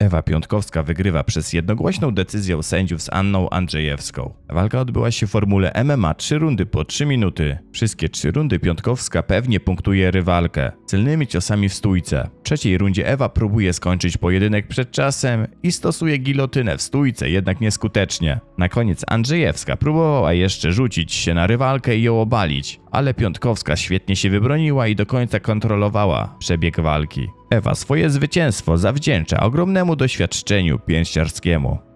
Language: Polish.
Ewa Piątkowska wygrywa przez jednogłośną decyzję sędziów z Anną Andrzejewską. Walka odbyła się w formule MMA 3 rundy po 3 minuty. Wszystkie 3 rundy Piątkowska pewnie punktuje rywalkę, celnymi ciosami w stójce. W trzeciej rundzie Ewa próbuje skończyć pojedynek przed czasem i stosuje gilotynę w stójce, jednak nieskutecznie. Na koniec Andrzejewska próbowała jeszcze rzucić się na rywalkę i ją obalić, ale Piątkowska świetnie się wybroniła i do końca kontrolowała przebieg walki. Ewa swoje zwycięstwo zawdzięcza ogromnemu doświadczeniu pięściarskiemu.